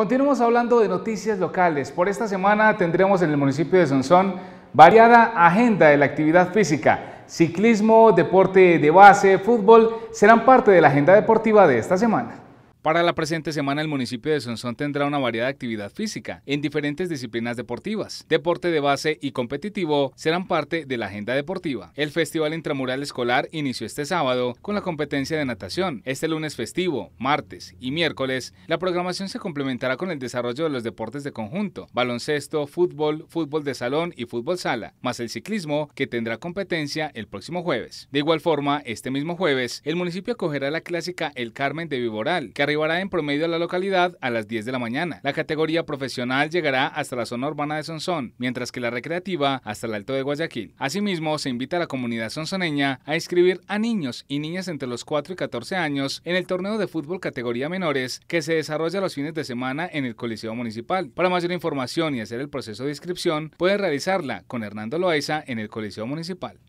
Continuamos hablando de noticias locales. Por esta semana tendremos en el municipio de Sonsón variada agenda de la actividad física. Ciclismo, deporte de base, fútbol serán parte de la agenda deportiva de esta semana. Para la presente semana, el municipio de Sonsón tendrá una variedad de actividad física en diferentes disciplinas deportivas. Deporte de base y competitivo serán parte de la agenda deportiva. El Festival Intramural Escolar inició este sábado con la competencia de natación. Este lunes festivo, martes y miércoles, la programación se complementará con el desarrollo de los deportes de conjunto, baloncesto, fútbol, fútbol de salón y fútbol sala, más el ciclismo, que tendrá competencia el próximo jueves. De igual forma, este mismo jueves, el municipio acogerá la clásica El Carmen de Viboral, arribará en promedio a la localidad a las 10 de la mañana. La categoría profesional llegará hasta la zona urbana de Sonsón, mientras que la recreativa hasta el Alto de Guayaquil. Asimismo, se invita a la comunidad sonsoneña a inscribir a niños y niñas entre los 4 y 14 años en el torneo de fútbol categoría menores que se desarrolla los fines de semana en el Coliseo Municipal. Para más información y hacer el proceso de inscripción, puede realizarla con Hernando Loaiza en el Coliseo Municipal.